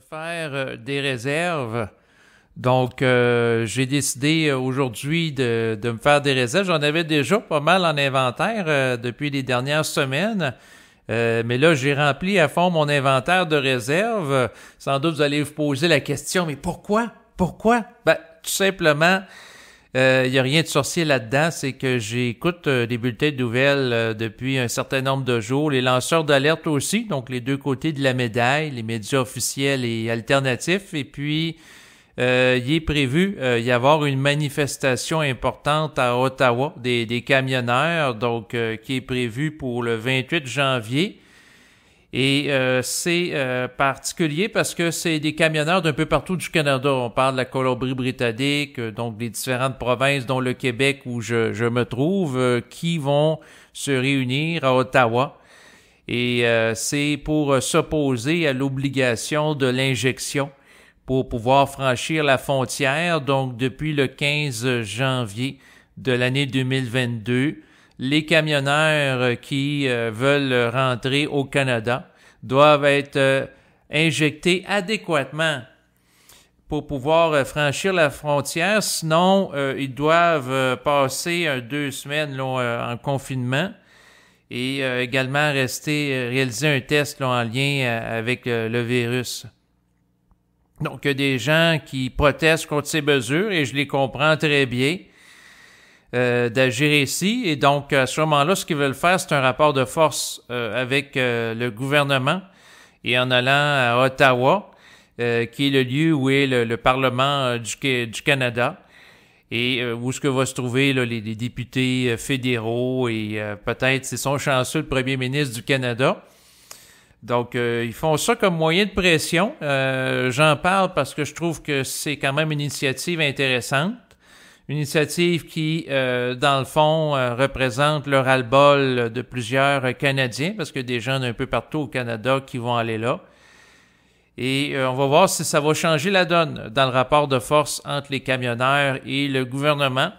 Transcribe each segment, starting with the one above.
faire euh, des réserves. Donc, euh, j'ai décidé euh, aujourd'hui de, de, me faire des réserves. J'en avais déjà pas mal en inventaire depuis les dernières semaines. mais là, j'ai rempli à fond mon inventaire de réserves. Sans doute, vous allez vous poser la question, mais pourquoi? Pourquoi? Ben, tout simplement, il euh, n'y a rien de sorcier là-dedans, c'est que j'écoute euh, des bulletins de nouvelles euh, depuis un certain nombre de jours, les lanceurs d'alerte aussi, donc les deux côtés de la médaille, les médias officiels et alternatifs, et puis il est prévu y avoir une manifestation importante à Ottawa des, des camionneurs, donc qui est prévue pour le 28 janvier. Et euh, c'est euh, particulier parce que c'est des camionneurs d'un peu partout du Canada. On parle de la Colombie-Britannique, euh, donc des différentes provinces, dont le Québec où je, me trouve, qui vont se réunir à Ottawa. Et c'est pour s'opposer à l'obligation de l'injection pour pouvoir franchir la frontière, donc depuis le 15 janvier de l'année 2022 les camionneurs euh, qui euh, veulent rentrer au Canada doivent être euh, injectés adéquatement pour pouvoir franchir la frontière, sinon ils doivent passer deux semaines en confinement et également rester réaliser un test en lien avec le virus. Donc il y a des gens qui protestent contre ces mesures et je les comprends très bien. Euh, d'agir ici. Et donc, à ce moment-là, ce qu'ils veulent faire, c'est un rapport de force euh, avec euh, le gouvernement et en allant à Ottawa, qui est le lieu où est le, Parlement du, Canada et où ce que va se trouver là, les, députés fédéraux et peut-être, c'est son chanceux, le premier ministre du Canada. Donc, ils font ça comme moyen de pression. J'en parle parce que je trouve que c'est quand même une initiative intéressante. Une initiative qui, euh, dans le fond, euh, représente le ras-le-bol de plusieurs euh, Canadiens, parce que des gens d'un peu partout au Canada qui vont aller là. Et on va voir si ça va changer la donne dans le rapport de force entre les camionneurs et le gouvernement.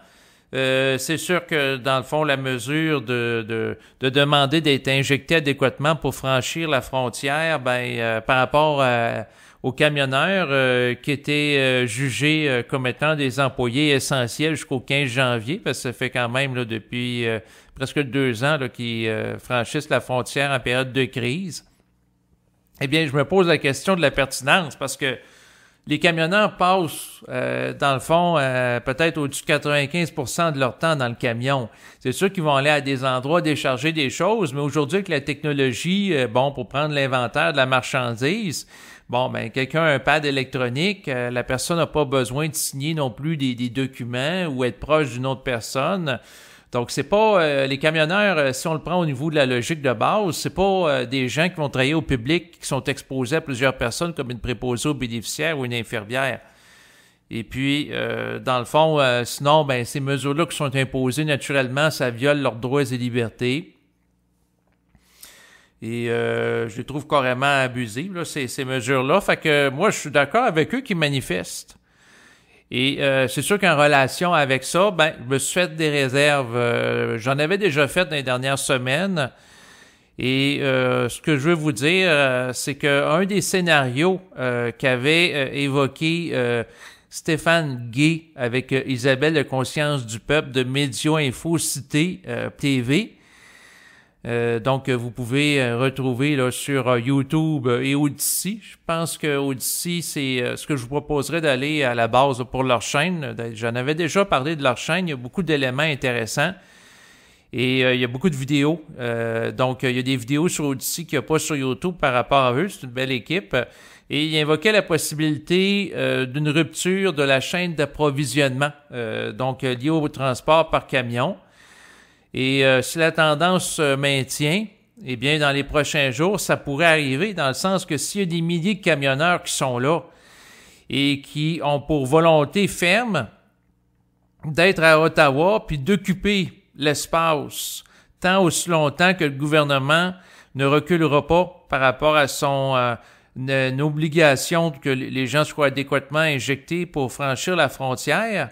c'est sûr que, dans le fond, la mesure de, demander d'être injecté adéquatement pour franchir la frontière, ben, par rapport à, aux camionneurs euh, qui étaient euh, jugés euh, comme étant des employés essentiels jusqu'au 15 janvier, parce que ça fait quand même là, depuis presque deux ans qu'ils franchissent la frontière en période de crise. Eh bien, je me pose la question de la pertinence, parce que les camionneurs passent, dans le fond, peut-être au-dessus de 95 de leur temps dans le camion. C'est sûr qu'ils vont aller à des endroits décharger des choses, mais aujourd'hui, avec la technologie, bon, pour prendre l'inventaire de la marchandise, Bon, ben, quelqu'un a un pad électronique, euh, la personne n'a pas besoin de signer non plus des, documents ou être proche d'une autre personne. Donc, c'est pas euh, les camionneurs, euh, si on le prend au niveau de la logique de base, c'est pas des gens qui vont travailler au public, qui sont exposés à plusieurs personnes comme une préposée aux bénéficiaires ou une infirmière. Et puis, dans le fond, sinon, ben, ces mesures-là qui sont imposées naturellement, ça viole leurs droits et libertés. Et euh, je les trouve carrément abusives, ces, mesures-là. Fait que moi, je suis d'accord avec eux qui manifestent. Et euh, c'est sûr qu'en relation avec ça, ben, je me souhaite des réserves. Euh, j'en avais déjà fait dans les dernières semaines. Et ce que je veux vous dire, c'est qu'un des scénarios qu'avait évoqué Stéphane Gay avec Isabelle de Conscience du Peuple de Medio Info Cité TV, euh, donc, euh, vous pouvez euh, retrouver là, sur YouTube et Odyssey. Je pense que Odyssey, c'est ce que je vous proposerais d'aller à la base pour leur chaîne. J'en avais déjà parlé de leur chaîne. Il y a beaucoup d'éléments intéressants. Et il y a beaucoup de vidéos. donc, il y a des vidéos sur Odyssey qu'il n'y a pas sur YouTube par rapport à eux. C'est une belle équipe. Et il invoquait la possibilité d'une rupture de la chaîne d'approvisionnement, donc liée au transport par camion. Et euh, si la tendance se maintient, eh bien, dans les prochains jours, ça pourrait arriver dans le sens que s'il y a des milliers de camionneurs qui sont là et qui ont pour volonté ferme d'être à Ottawa puis d'occuper l'espace tant aussi longtemps que le gouvernement ne reculera pas par rapport à son euh, obligation que les gens soient adéquatement injectés pour franchir la frontière,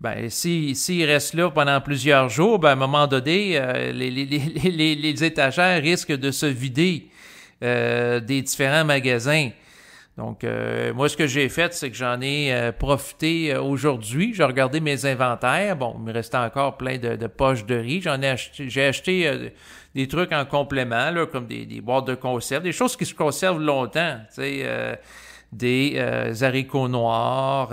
ben, s'ils si, restent là pendant plusieurs jours, ben, à un moment donné, euh, les, les, les, les, étagères risquent de se vider euh, des différents magasins. Donc, euh, moi, ce que j'ai fait, c'est que j'en ai profité aujourd'hui. J'ai regardé mes inventaires. Bon, il me restait encore plein de, poches de riz. J'en ai acheté, j'ai acheté des trucs en complément, là, comme des, des, boîtes de conserve, des choses qui se conservent longtemps, tu sais, des haricots noirs,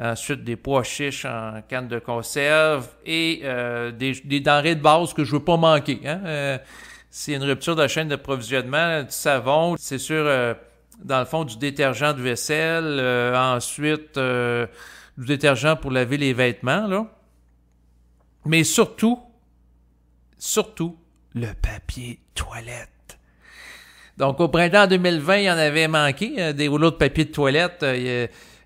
ensuite euh, des pois chiches en canne de conserve et euh, des, denrées de base que je veux pas manquer. Hein? Euh, c'est une rupture de la chaîne d'approvisionnement, du savon, c'est sûr, dans le fond, du détergent de vaisselle, ensuite du détergent pour laver les vêtements, là. Mais surtout, surtout, le papier toilette. Donc, au printemps 2020, il y en avait manqué, des rouleaux de papier de toilette.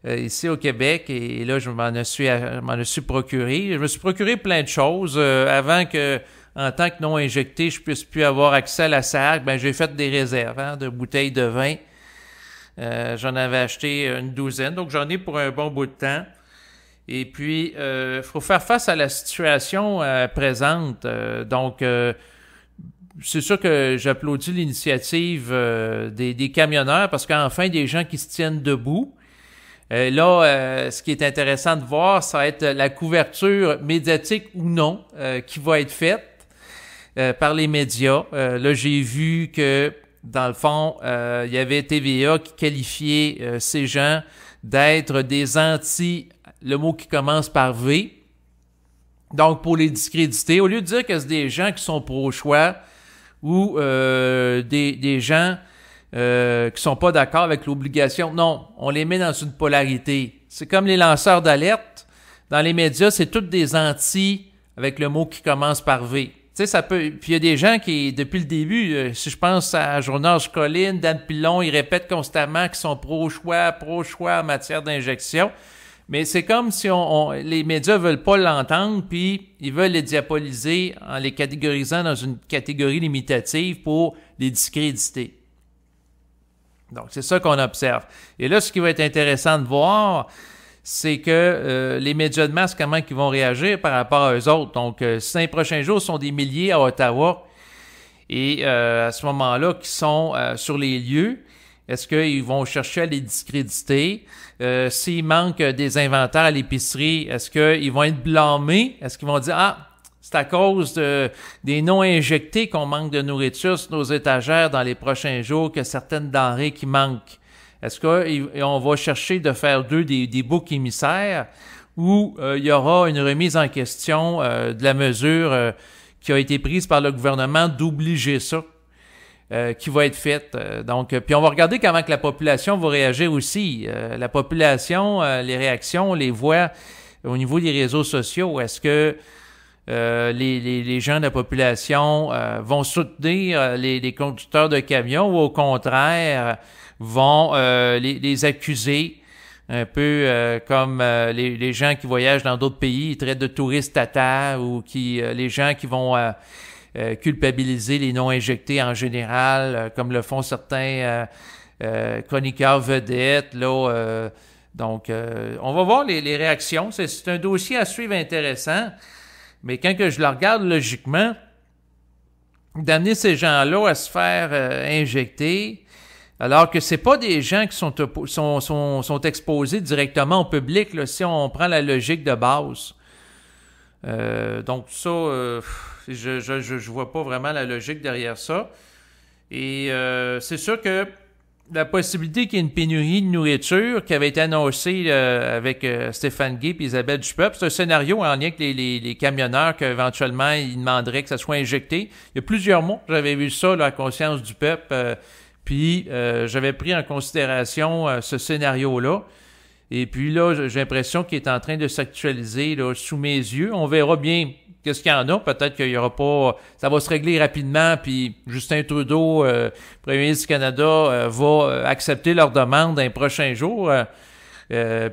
Euh, ici au Québec. Et, là, je m'en suis, m'en suis procuré. Je me suis procuré plein de choses euh, avant que en tant que non injecté, je puisse plus avoir accès à la SAC, ben j'ai fait des réserves hein, de bouteilles de vin. Euh, j'en avais acheté une douzaine, donc j'en ai pour un bon bout de temps. Et puis, il faut faire face à la situation présente. donc, c'est sûr que j'applaudis l'initiative des, des, camionneurs parce qu'enfin, des gens qui se tiennent debout euh, là, euh, ce qui est intéressant de voir, ça va être la couverture médiatique ou non euh, qui va être faite par les médias. là, j'ai vu que, dans le fond, il y avait TVA qui qualifiait ces gens d'être des anti, le mot qui commence par V. Donc, pour les discréditer, au lieu de dire que c'est des gens qui sont pro-choix ou des, des gens qui euh, qui sont pas d'accord avec l'obligation. Non, on les met dans une polarité. C'est comme les lanceurs d'alerte. Dans les médias, c'est toutes des anti avec le mot qui commence par V. Tu sais, ça peut. Puis il y a des gens qui, depuis le début, euh, si je pense à Jonas Colline, Dan Pilon, ils répètent constamment qu'ils sont pro-choix, pro-choix en matière d'injection. Mais c'est comme si on, on, les médias veulent pas l'entendre, puis ils veulent les diaboliser en les catégorisant dans une catégorie limitative pour les discréditer. Donc, c'est ça qu'on observe. Et là, ce qui va être intéressant de voir, c'est que euh, les médias de masse, comment ils vont réagir par rapport à eux autres. Donc, euh, cinq prochains jours sont des milliers à Ottawa et euh, à ce moment-là, qui sont sur les lieux. Est-ce qu'ils vont chercher à les discréditer? S'il manque des inventaires à l'épicerie, est-ce qu'ils vont être blâmés? Est-ce qu'ils vont dire, ah, c'est à cause de, des non injectés qu'on manque de nourriture sur nos étagères dans les prochains jours, que certaines denrées qui manquent. Est-ce qu'on va chercher de faire d'eux des, des boucs émissaires où euh, il y aura une remise en question euh, de la mesure euh, qui a été prise par le gouvernement d'obliger ça, qui va être faite. donc, puis on va regarder comment que la population va réagir aussi. la population, les réactions, les voix au niveau des réseaux sociaux. Est-ce que euh, les, les, gens de la population euh, vont soutenir euh, les, conducteurs de camions ou au contraire vont les, accuser un peu comme les, gens qui voyagent dans d'autres pays, ils traitent de touristes à terre ou qui les gens qui vont culpabiliser les non-injectés en général, comme le font certains chroniqueurs vedettes. Là, donc, on va voir les, les réactions. C'est un dossier à suivre intéressant. Mais quand que je le regarde logiquement, d'amener ces gens-là à se faire euh, injecter, alors que c'est pas des gens qui sont, exposés directement au public, là, si on prend la logique de base. Euh, donc ça, euh, je, je, je, vois pas vraiment la logique derrière ça. Et euh, c'est sûr que la possibilité qu'il y ait une pénurie de nourriture qui avait été annoncée euh, avec euh, Stéphane Guy et Isabelle Dupeuple. C'est un scénario en lien avec les, camionneurs qu'éventuellement ils demanderaient que ça soit injecté. Il y a plusieurs mois, j'avais vu ça, la conscience du peuple, euh, puis j'avais pris en considération ce scénario-là. Et puis là, j'ai l'impression qu'il est en train de s'actualiser sous mes yeux. On verra bien qu'est-ce qu'il y en a. Peut-être qu'il y aura pas. Ça va se régler rapidement. Puis Justin Trudeau, euh, premier ministre du Canada, euh, va euh, accepter leur demande un prochain jour,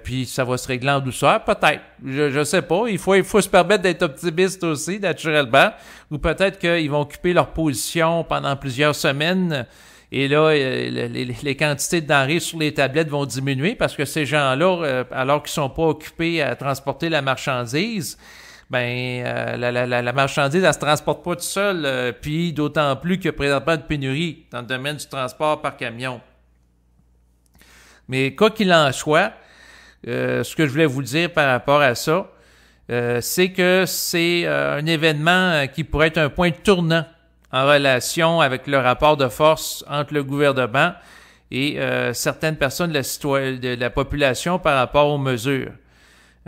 puis ça va se régler en douceur, peut-être. Je, ne sais pas. Il faut, il faut se permettre d'être optimiste aussi, naturellement. Ou peut-être qu'ils vont occuper leur position pendant plusieurs semaines et là, euh, les, quantités de denrées sur les tablettes vont diminuer parce que ces gens-là, euh, alors qu'ils sont pas occupés à transporter la marchandise, ben euh, la, marchandise, elle se transporte pas tout seul, puis d'autant plus qu'il y a présentement de pénurie dans le domaine du transport par camion. Mais quoi qu'il en soit, ce que je voulais vous dire par rapport à ça, c'est que c'est un événement qui pourrait être un point tournant en relation avec le rapport de force entre le gouvernement et euh, certaines personnes de la, de la, population par rapport aux mesures.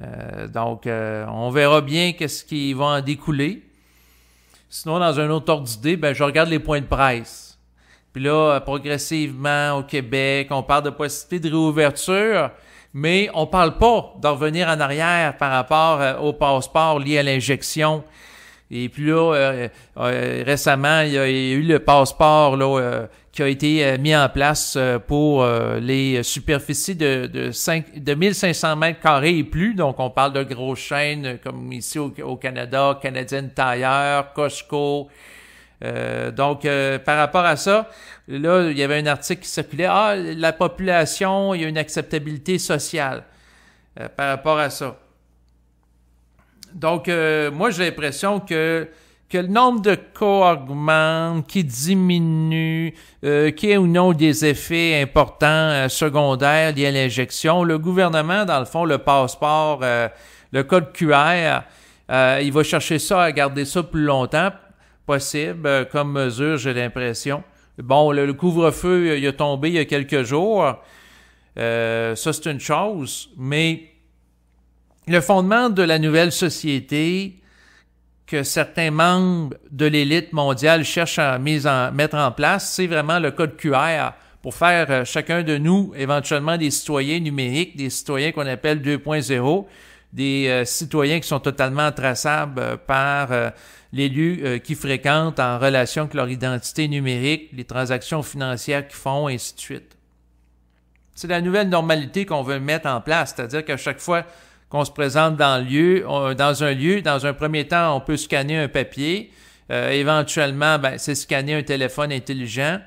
Euh, donc, euh, on verra bien qu'est-ce qui va en découler. Sinon, dans un autre ordre d'idée, ben, je regarde les points de presse. Puis là, progressivement, au Québec, on parle de possibilité de réouverture, mais on parle pas d'en revenir en arrière par rapport au passeport lié à l'injection et puis là, euh, euh, récemment, il y, a, eu le passeport là, euh, qui a été mis en place pour les superficies de, de, 5, de 1500 mètres carrés et plus. Donc, on parle de grosses chaînes comme ici au, Canada, Canadian Tire, Costco. donc, par rapport à ça, là, il y avait un article qui circulait. Ah, la population, il y a une acceptabilité sociale par rapport à ça. Donc, euh, moi, j'ai l'impression que, que le nombre de cas augmente, qui diminue, qui euh, qu'il ou non des effets importants euh, secondaires liés à l'injection. Le gouvernement, dans le fond, le passeport, le code QR, il va chercher ça à garder ça plus longtemps possible comme mesure, j'ai l'impression. Bon, le, le couvre-feu, il a tombé il y a quelques jours. ça, c'est une chose, mais le fondement de la nouvelle société que certains membres de l'élite mondiale cherchent à mettre en place, c'est vraiment le code QR pour faire euh, chacun de nous éventuellement des citoyens numériques, des citoyens qu'on appelle 2.0, des euh, citoyens qui sont totalement traçables euh, par l'élu qui fréquentent en relation avec leur identité numérique, les transactions financières qu'ils font, et ainsi de suite. C'est la nouvelle normalité qu'on veut mettre en place, c'est-à-dire qu'à chaque fois qu'on se présente dans, lieu, dans un lieu. Dans un premier temps, on peut scanner un papier. Euh, éventuellement, ben, c'est scanner un téléphone intelligent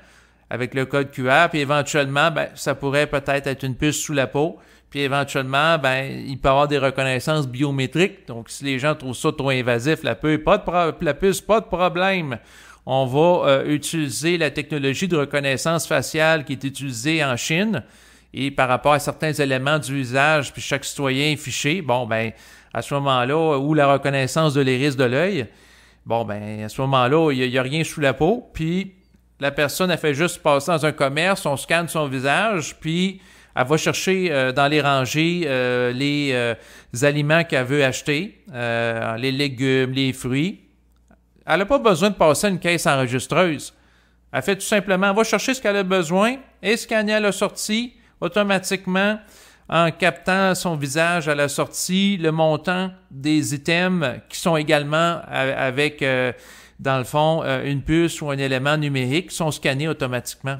avec le code QR. Puis éventuellement, ben, ça pourrait peut-être être une puce sous la peau. Puis éventuellement, ben, il peut y avoir des reconnaissances biométriques. Donc, si les gens trouvent ça trop invasif, la puce, pas de, problème. On va euh, utiliser la technologie de reconnaissance faciale qui est utilisée en Chine et par rapport à certains éléments du visage, puis chaque citoyen est fiché, bon, ben, à ce moment-là, ou la reconnaissance de l'iris de l'œil, bon, ben, à ce moment-là, il n'y a, rien sous la peau, puis la personne, elle fait juste passer dans un commerce, on scanne son visage, puis elle va chercher euh, dans les rangées euh, les, euh, aliments qu'elle veut acheter, les légumes, les fruits. Elle n'a pas besoin de passer une caisse enregistreuse. Elle fait tout simplement, elle va chercher ce qu'elle a besoin, et scanner à la sortie, automatiquement, en captant son visage à la sortie, le montant des items qui sont également avec, euh, dans le fond, euh, une puce ou un élément numérique sont scannés automatiquement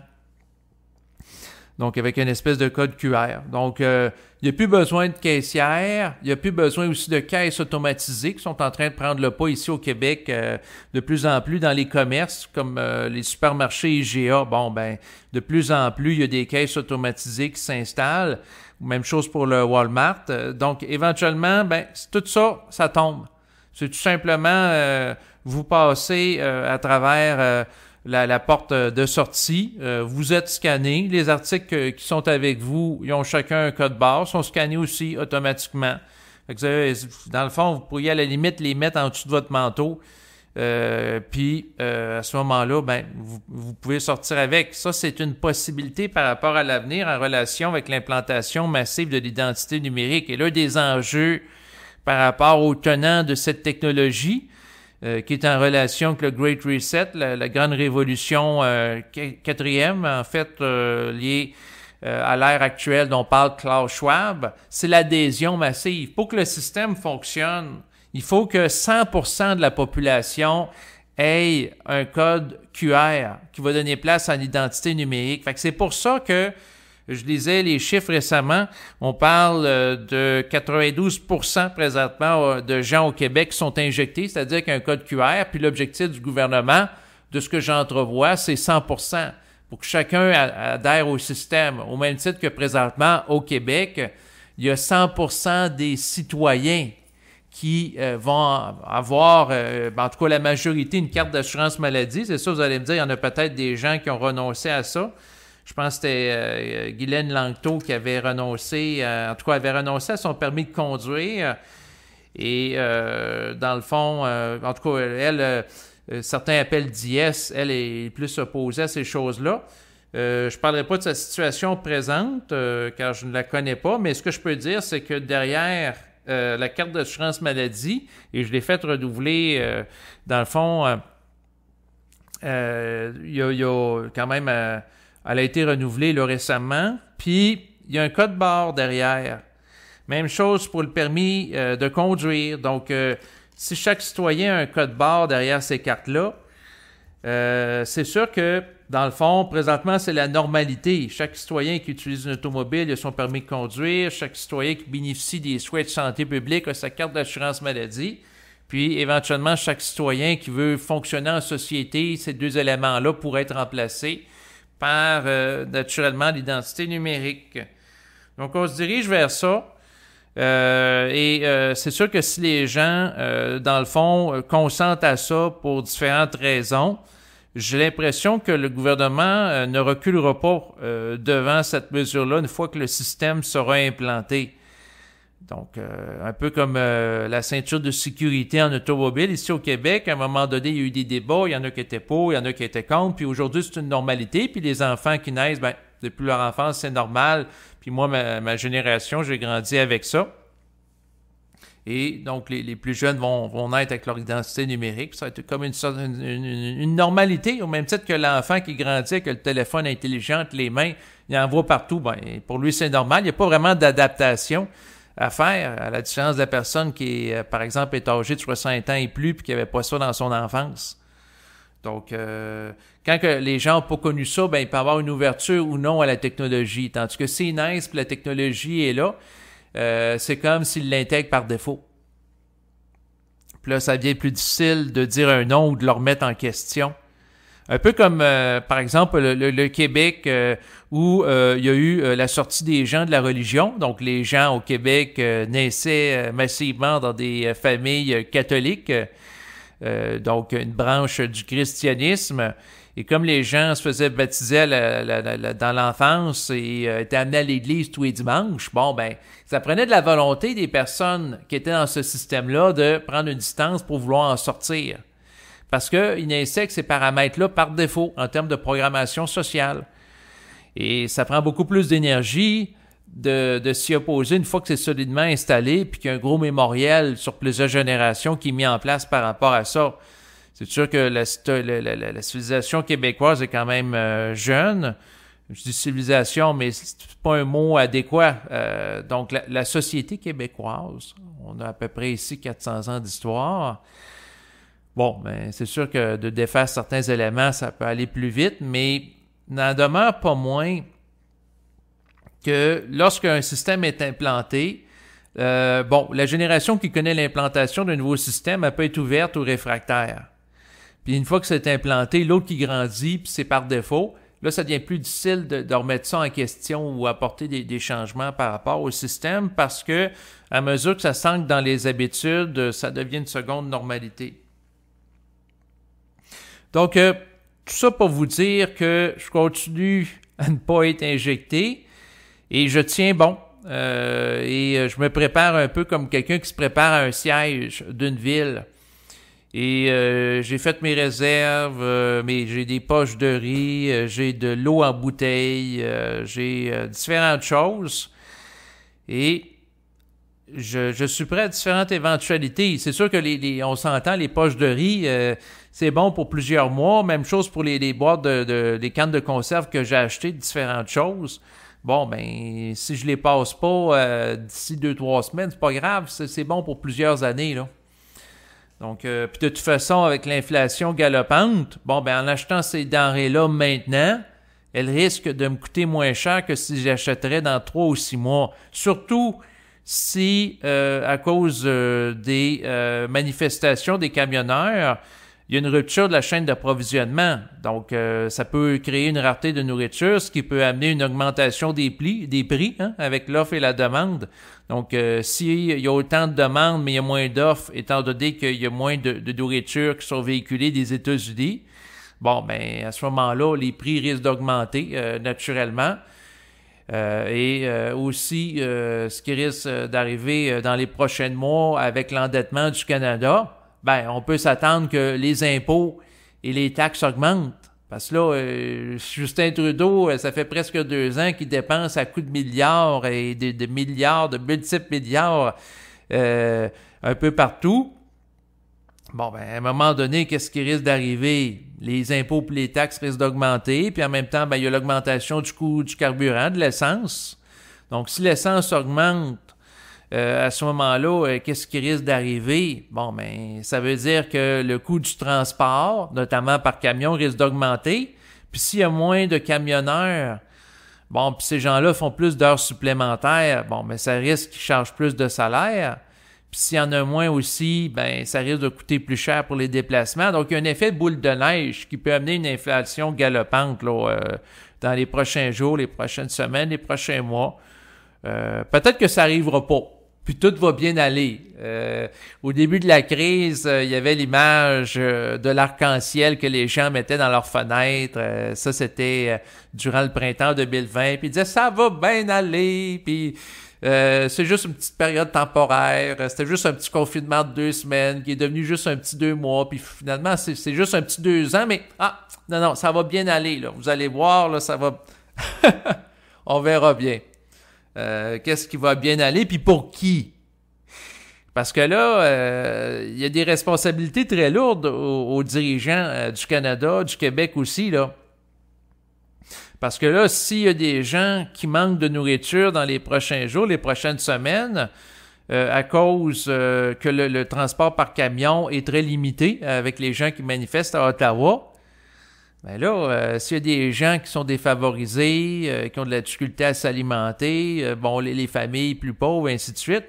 donc avec une espèce de code QR. Donc, euh, il n'y a plus besoin de caissière, il n'y a plus besoin aussi de caisses automatisées qui sont en train de prendre le pas ici au Québec euh, de plus en plus dans les commerces, comme euh, les supermarchés IGA. Bon, ben, de plus en plus, il y a des caisses automatisées qui s'installent. Même chose pour le Walmart. Donc, éventuellement, ben, tout ça, ça tombe. C'est tout simplement, vous passez à travers la, porte euh, de sortie. Euh, vous êtes scanné. Les articles euh, qui sont avec vous, ils ont chacun un code barre, sont scannés aussi automatiquement. dans le fond, vous pourriez à la limite les mettre en dessous de votre manteau. puis à ce moment-là, ben, vous, pouvez sortir avec. Ça, c'est une possibilité par rapport à l'avenir en relation avec l'implantation massive de l'identité numérique. Et l'un des enjeux par rapport aux tenants de cette technologie, euh, qui est en relation avec le Great Reset, la, grande révolution euh, quatrième, en fait, euh, liée à l'ère actuelle dont parle Klaus Schwab, c'est l'adhésion massive. Pour que le système fonctionne, il faut que 100% de la population ait un code QR qui va donner place à l'identité numérique. c'est pour ça que je lisais les chiffres récemment. On parle euh, de 92 présentement euh, de gens au Québec qui sont injectés, c'est-à-dire qu'un code QR. Puis l'objectif du gouvernement, de ce que j'entrevois, c'est 100 pour que chacun adhère au système. Au même titre que présentement au Québec, il y a 100 des citoyens qui euh, vont avoir, ben, en tout cas la majorité, une carte d'assurance maladie. C'est ça, vous allez me dire, il y en a peut-être des gens qui ont renoncé à ça je pense que c'était euh, Guylaine Langto qui avait renoncé, euh, en tout cas, avait renoncé à son permis de conduire. Et euh, dans le fond, en tout cas, elle, certains appellent d'IS, elle est plus opposée à ces choses-là. je ne parlerai pas de sa situation présente, car je ne la connais pas, mais ce que je peux dire, c'est que derrière la carte d'assurance maladie, et je l'ai faite redoubler, dans le fond, il y, y, a quand même elle a été renouvelée là, récemment. Puis, il y a un code barre derrière. Même chose pour le permis euh, de conduire. Donc, euh, si chaque citoyen a un code barre derrière ces cartes-là, euh, c'est sûr que, dans le fond, présentement, c'est la normalité. Chaque citoyen qui utilise une automobile a son permis de conduire. Chaque citoyen qui bénéficie des souhaits de santé publique a sa carte d'assurance maladie. Puis, éventuellement, chaque citoyen qui veut fonctionner en société, ces deux éléments-là pourraient être remplacés par euh, naturellement l'identité numérique. Donc on se dirige vers ça. Euh, et euh, c'est sûr que si les gens, dans le fond, consentent à ça pour différentes raisons, j'ai l'impression que le gouvernement ne reculera pas devant cette mesure-là une fois que le système sera implanté. Donc, euh, un peu comme euh, la ceinture de sécurité en automobile ici au Québec, à un moment donné, il y a eu des débats, il y en a qui étaient pour, il y en a qui étaient contre, puis aujourd'hui, c'est une normalité, puis les enfants qui naissent, ben, depuis leur enfance, c'est normal, puis moi, ma, génération, j'ai grandi avec ça. Et donc, les, plus jeunes vont, vont, naître avec leur identité numérique, ça va être comme une, sorte, une, normalité, au même titre que l'enfant qui grandit, avec le téléphone intelligent, les mains, il en voit partout, ben, pour lui, c'est normal, il n'y a pas vraiment d'adaptation à faire, à la différence de la personne qui, euh, par exemple, est âgée de 60 ans et plus, puis qui n'avait pas ça dans son enfance. Donc, euh, quand que les gens n'ont pas connu ça, ben, ils peuvent avoir une ouverture ou non à la technologie. Tandis que nice, naissent, la technologie est là, euh, c'est comme s'ils l'intègrent par défaut. Puis là, ça devient plus difficile de dire un non ou de le remettre en question. Un peu comme, euh, par exemple, le, Québec, euh, où euh, il y a eu la sortie des gens de la religion. Donc, les gens au Québec naissaient massivement dans des familles catholiques, donc une branche du christianisme. Et comme les gens se faisaient baptiser dans l'enfance et étaient amenés à l'église tous les dimanches, bon, ben, ça prenait de la volonté des personnes qui étaient dans ce système-là de prendre une distance pour vouloir en sortir. Parce qu'il que ces paramètres-là par défaut en termes de programmation sociale. Et ça prend beaucoup plus d'énergie de, s'y opposer une fois que c'est solidement installé, puis qu'il y a un gros mémoriel sur plusieurs générations qui est mis en place par rapport à ça. C'est sûr que la, civilisation québécoise est quand même euh, jeune. Je dis civilisation, mais c'est pas un mot adéquat. Euh, donc, la, société québécoise, on a à peu près ici 400 ans d'histoire. Bon, mais ben, c'est sûr que de défaire certains éléments, ça peut aller plus vite, mais n'en demeure pas moins que lorsqu'un système est implanté, euh, bon, la génération qui connaît l'implantation d'un nouveau système, elle peut être ouverte aux réfractaires. Puis une fois que c'est implanté, l'autre qui grandit, puis c'est par défaut, là, ça devient plus difficile de, remettre ça en question ou apporter des, changements par rapport au système parce que, à mesure que ça s'ancre dans les habitudes, ça devient une seconde normalité. Donc, euh, tout ça pour vous dire que je continue à ne pas être injecté et je tiens bon. Euh, et euh, je me prépare un peu comme quelqu'un qui se prépare à un siège d'une ville. Et j'ai fait mes réserves, mais j'ai des poches de riz, j'ai de l'eau en bouteille, j'ai différentes choses. Et je, suis prêt à différentes éventualités. C'est sûr que les, on s'entend, les poches de riz, c'est bon pour plusieurs mois. Même chose pour les, les boîtes de, les cannes de conserve que j'ai achetées, différentes choses. Bon, ben, si je les passe pas euh, d'ici deux, trois semaines, c'est pas grave, c'est bon pour plusieurs années, là. Donc, euh, puis de toute façon, avec l'inflation galopante, bon, ben, en achetant ces denrées-là maintenant, elles risquent de me coûter moins cher que si j'achèterais dans trois ou six mois. Surtout si, euh, à cause des manifestations des camionneurs, il y a une rupture de la chaîne d'approvisionnement. Donc, euh, ça peut créer une rareté de nourriture, ce qui peut amener une augmentation des, prix, des prix hein, avec l'offre et la demande. Donc, euh, s'il y a autant de demandes, mais il y a moins d'offres, étant donné qu'il y a moins de, nourriture qui sont véhiculées des États-Unis, bon, ben à ce moment-là, les prix risquent d'augmenter euh, naturellement. et aussi ce qui risque d'arriver dans les prochains mois avec l'endettement du Canada ben, on peut s'attendre que les impôts et les taxes augmentent. Parce que là, euh, Justin Trudeau, euh, ça fait presque deux ans qu'il dépense à coups de milliards et de, milliards, de multiples milliards euh, un peu partout. Bon, ben, à un moment donné, qu'est-ce qui risque d'arriver? Les impôts et les taxes risquent d'augmenter, puis en même temps, ben, il y a l'augmentation du coût du carburant, de l'essence. Donc, si l'essence augmente, euh, à ce moment-là, euh, qu'est-ce qui risque d'arriver? Bon, ben, ça veut dire que le coût du transport, notamment par camion, risque d'augmenter. Puis s'il y a moins de camionneurs, bon, puis ces gens-là font plus d'heures supplémentaires, bon, mais ça risque qu'ils chargent plus de salaire. Puis s'il y en a moins aussi, ben, ça risque de coûter plus cher pour les déplacements. Donc, il y a un effet boule de neige qui peut amener une inflation galopante euh, dans les prochains jours, les prochaines semaines, les prochains mois. Peut-être que ça n'arrivera pas puis tout va bien aller. Euh, au début de la crise, euh, il y avait l'image euh, de l'arc-en-ciel que les gens mettaient dans leurs fenêtres. ça, c'était durant le printemps 2020. Puis ils disaient ça va bien aller. Puis c'est juste une petite période temporaire. C'était juste un petit confinement de deux semaines qui est devenu juste un petit deux mois. Puis finalement, c'est juste un petit deux ans. Mais ah non non, ça va bien aller. Là. Vous allez voir, là, ça va. On verra bien. Euh, qu'est-ce qui va bien aller, puis pour qui. Parce que là, euh, il y a des responsabilités très lourdes aux, dirigeants euh, du Canada, du Québec aussi, là. Parce que là, s'il y a des gens qui manquent de nourriture dans les prochains jours, les prochaines semaines, à cause que le, transport par camion est très limité avec les gens qui manifestent à Ottawa. Mais ben là, euh, s'il y a des gens qui sont défavorisés, euh, qui ont de la difficulté à s'alimenter, euh, bon, les, familles plus pauvres, ainsi de suite,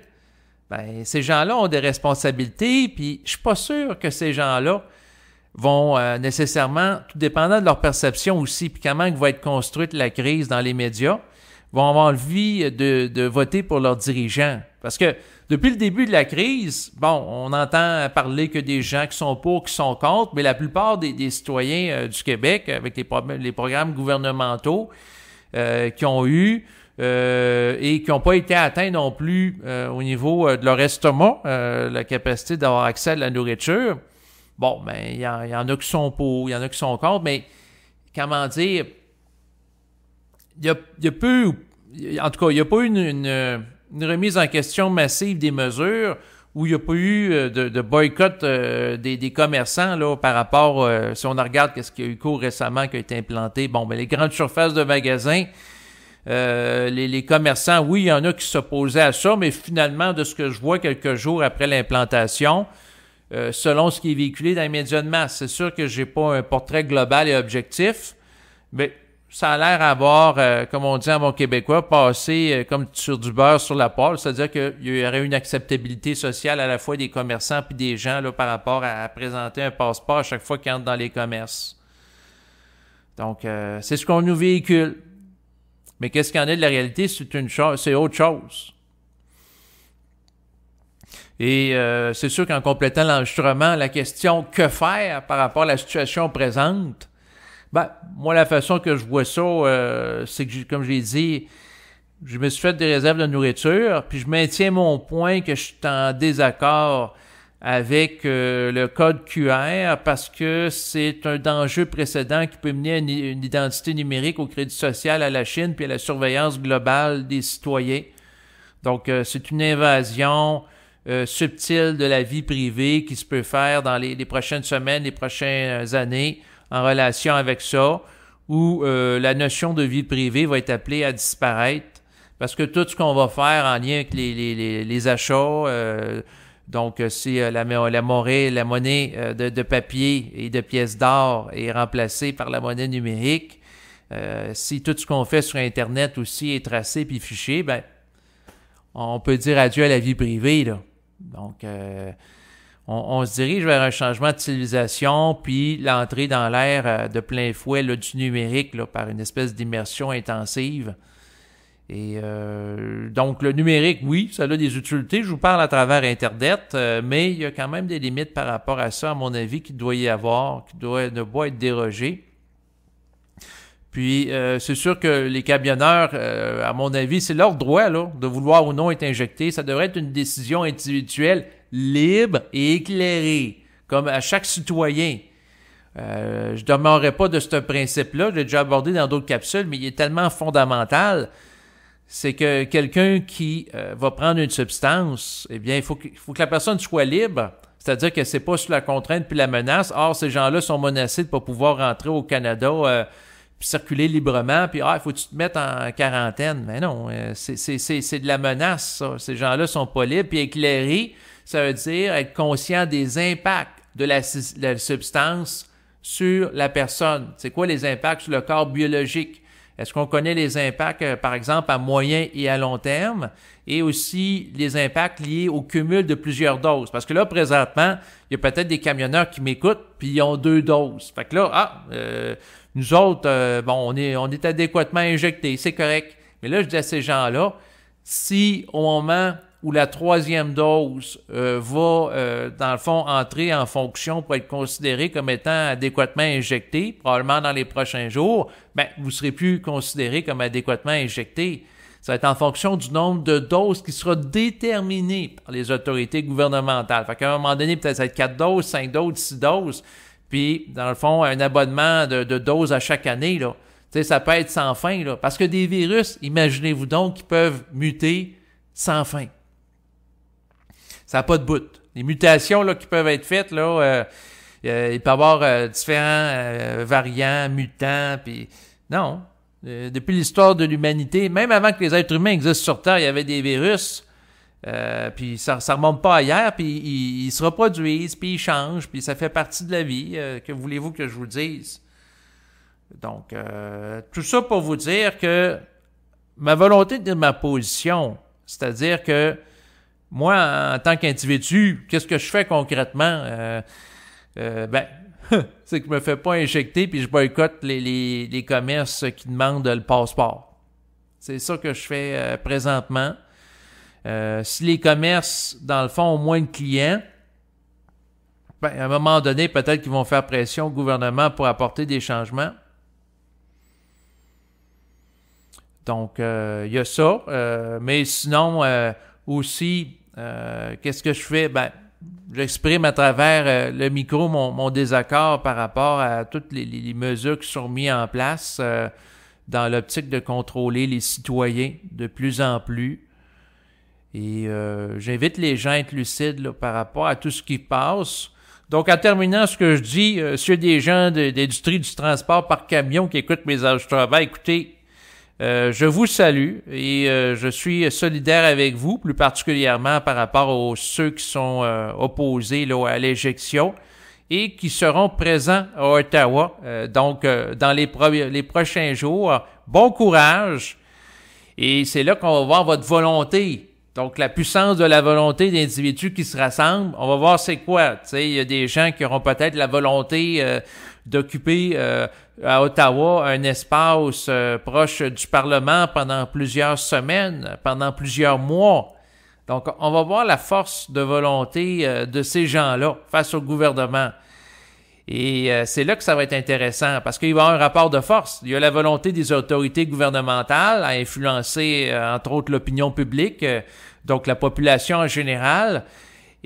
ben, ces gens-là ont des responsabilités, puis je suis pas sûr que ces gens-là vont nécessairement, tout dépendant de leur perception aussi, puis comment va être construite la crise dans les médias, vont avoir envie de, de voter pour leurs dirigeants. Parce que depuis le début de la crise, bon, on entend parler que des gens qui sont pour, qui sont contre, mais la plupart des, citoyens euh, du Québec, avec les, les programmes gouvernementaux euh, qui ont eu euh, et qui n'ont pas été atteints non plus euh, au niveau de leur estomac, la capacité d'avoir accès à la nourriture. Bon, ben, il y, en a qui sont pour, il y en a qui sont contre, mais comment dire, il y a, y a peu, en tout cas, il n'y a pas une, une une remise en question massive des mesures où il n'y a pas eu euh, de, boycott euh, des, commerçants là, par rapport, euh, si on regarde ce qu'il y a eu cours récemment qui a été implanté, bon, mais ben, les grandes surfaces de magasins, les, commerçants, oui, il y en a qui s'opposaient à ça, mais finalement, de ce que je vois quelques jours après l'implantation, selon ce qui est véhiculé dans les médias de masse, c'est sûr que je n'ai pas un portrait global et objectif, mais ça a l'air avoir, euh, comme on dit en bon québécois, passé euh, comme sur du beurre sur la poêle, c'est-à-dire qu'il y aurait une acceptabilité sociale à la fois des commerçants puis des gens là, par rapport à, présenter un passeport à chaque fois qu'ils entrent dans les commerces. Donc, euh, c'est ce qu'on nous véhicule. Mais qu'est-ce qu'il y en a de la réalité? C'est une chose, c'est autre chose. Et c'est sûr qu'en complétant l'enregistrement, la question que faire par rapport à la situation présente, ben, moi, la façon que je vois ça, euh, c'est que, comme j'ai dit, je me suis fait des réserves de nourriture, puis je maintiens mon point que je suis en désaccord avec euh, le code QR parce que c'est un danger précédent qui peut mener à une, identité numérique au crédit social à la Chine puis à la surveillance globale des citoyens. Donc, euh, c'est une invasion subtile de la vie privée qui se peut faire dans les, les prochaines semaines, les prochaines années en relation avec ça, où euh, la notion de vie privée va être appelée à disparaître parce que tout ce qu'on va faire en lien avec les, achats, euh, donc euh, si la, la, morée, la monnaie de, papier et de pièces d'or est remplacée par la monnaie numérique, si tout ce qu'on fait sur Internet aussi est tracé puis fiché, ben, on peut dire adieu à la vie privée. Là. Donc, on, se dirige vers un changement de civilisation, puis l'entrée dans l'ère euh, de plein fouet là, du numérique par une espèce d'immersion intensive. Et euh, donc, le numérique, oui, ça a des utilités. Je vous parle à travers Internet, euh, mais il y a quand même des limites par rapport à ça, à mon avis, qu'il doit y avoir, qui doit, ne pas être dérogé. Puis, c'est sûr que les camionneurs, à mon avis, c'est leur droit là, de vouloir ou non être injectés. Ça devrait être une décision individuelle libre et éclairé, comme à chaque citoyen. Euh, je ne demeurerai pas de ce principe-là, je l'ai déjà abordé dans d'autres capsules, mais il est tellement fondamental. C'est que quelqu'un qui euh, va prendre une substance, eh bien, il faut que, la personne soit libre, c'est-à-dire que c'est pas sous la contrainte puis la menace. Or, ces gens-là sont menacés de ne pas pouvoir rentrer au Canada euh, puis circuler librement, puis ah, il faut que tu te mettes en quarantaine. Mais non, c'est de la menace, ça. Ces gens-là sont pas libres, puis éclairés ça veut dire être conscient des impacts de la, substance sur la personne. C'est quoi les impacts sur le corps biologique? Est-ce qu'on connaît les impacts, euh, par exemple, à moyen et à long terme, et aussi les impacts liés au cumul de plusieurs doses? Parce que là, présentement, il y a peut-être des camionneurs qui m'écoutent, puis ils ont deux doses. Fait que là, ah, euh, nous autres, euh, bon, on est, on est adéquatement injectés, c'est correct. Mais là, je dis à ces gens-là, si au moment où la troisième dose euh, va, euh, dans le fond, entrer en fonction pour être considérée comme étant adéquatement injectée, probablement dans les prochains jours, ben, vous serez plus considéré comme adéquatement injecté. Ça va être en fonction du nombre de doses qui sera déterminé par les autorités gouvernementales. Fait qu'à un moment donné, peut-être ça va être quatre doses, cinq doses, six doses, puis, dans le fond, un abonnement de, de doses à chaque année, là. Tu sais, ça peut être sans fin, là. Parce que des virus, imaginez-vous donc, qui peuvent muter sans fin. Ça n'a pas de bout. Les mutations là, qui peuvent être faites, là, euh, euh, il peut y avoir euh, différents variants, mutants, puis non. depuis l'histoire de l'humanité, même avant que les êtres humains existent sur Terre, il y avait des virus. puis ça, ne remonte pas ailleurs, puis ils, se reproduisent, puis ils changent, puis ça fait partie de la vie. que voulez-vous que je vous dise? Donc, tout ça pour vous dire que ma volonté de dire ma position, c'est-à-dire que moi, en tant qu'individu, qu'est-ce que je fais concrètement? Euh, euh ben, c'est que je me fais pas injecter puis je boycotte les, les, commerces qui demandent le passeport. C'est ça que je fais euh, présentement. Euh, si les commerces, dans le fond, ont moins de clients, ben, à un moment donné, peut-être qu'ils vont faire pression au gouvernement pour apporter des changements. Donc, il y a ça. mais sinon, aussi, euh, qu'est-ce que je fais? Ben, j'exprime à travers euh, le micro mon, désaccord par rapport à toutes les, mesures qui sont mises en place euh, dans l'optique de contrôler les citoyens de plus en plus. Et j'invite les gens à être lucides par rapport à tout ce qui passe. Donc, en terminant ce que je dis, ceux des gens de, d'industrie du transport par camion qui écoutent mes âges de travail, écoutez, euh, je vous salue et euh, je suis solidaire avec vous, plus particulièrement par rapport aux ceux qui sont euh, opposés à l'éjection et qui seront présents à Ottawa donc dans les, les, prochains jours. Bon courage et c'est là qu'on va voir votre volonté. Donc la puissance de la volonté d'individus qui se rassemblent, on va voir c'est quoi. Il y a des gens qui auront peut-être la volonté d'occuper à Ottawa un espace euh, proche du Parlement pendant plusieurs semaines, pendant plusieurs mois. Donc, on va voir la force de volonté euh, de ces gens-là face au gouvernement. Et euh, c'est là que ça va être intéressant parce qu'il va y avoir un rapport de force. Il y a la volonté des autorités gouvernementales à influencer, entre autres, l'opinion publique, donc la population en général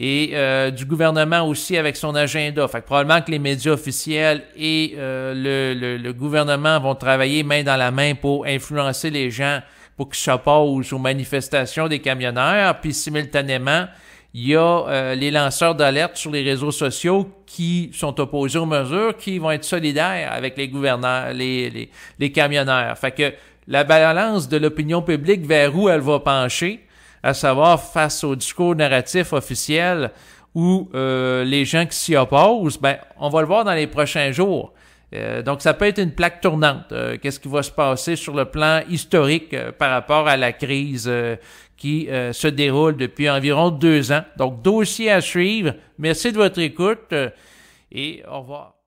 et euh, du gouvernement aussi avec son agenda. Fait probablement que les médias officiels et euh, le, le, gouvernement vont travailler main dans la main pour influencer les gens pour qu'ils s'opposent aux manifestations des camionneurs. Puis simultanément, il y a euh, les lanceurs d'alerte sur les réseaux sociaux qui sont opposés aux mesures, qui vont être solidaires avec les gouverneurs, les, les, les camionneurs. Fait que la balance de l'opinion publique vers où elle va pencher, à savoir face au discours narratif officiel ou euh, les gens qui s'y opposent, ben, on va le voir dans les prochains jours. Euh, donc, ça peut être une plaque tournante. Euh, qu'est-ce qui va se passer sur le plan historique par rapport à la crise qui se déroule depuis environ deux ans? Donc, dossier à suivre. Merci de votre écoute et au revoir.